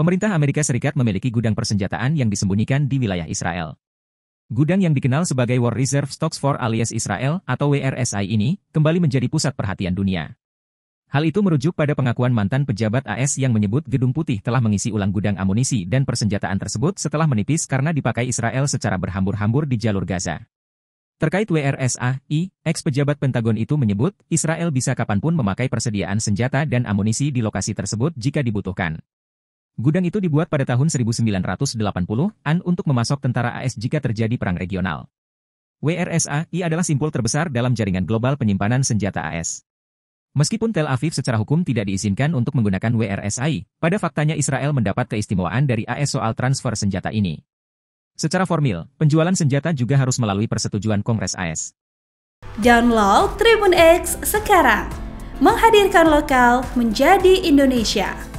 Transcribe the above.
Pemerintah Amerika Serikat memiliki gudang persenjataan yang disembunyikan di wilayah Israel. Gudang yang dikenal sebagai War Reserve Stocks for alias Israel atau WRSI ini kembali menjadi pusat perhatian dunia. Hal itu merujuk pada pengakuan mantan pejabat AS yang menyebut Gedung Putih telah mengisi ulang gudang amunisi dan persenjataan tersebut setelah menipis karena dipakai Israel secara berhambur-hambur di jalur Gaza. Terkait WRSI, ex-pejabat Pentagon itu menyebut Israel bisa kapanpun memakai persediaan senjata dan amunisi di lokasi tersebut jika dibutuhkan. Gudang itu dibuat pada tahun 1980-an untuk memasok tentara AS jika terjadi perang regional. WRSAI adalah simpul terbesar dalam jaringan global penyimpanan senjata AS. Meskipun Tel Aviv secara hukum tidak diizinkan untuk menggunakan WRSAI, pada faktanya Israel mendapat keistimewaan dari AS soal transfer senjata ini. Secara formal, penjualan senjata juga harus melalui persetujuan Kongres AS. Download Tribun X sekarang. Menghadirkan lokal menjadi Indonesia.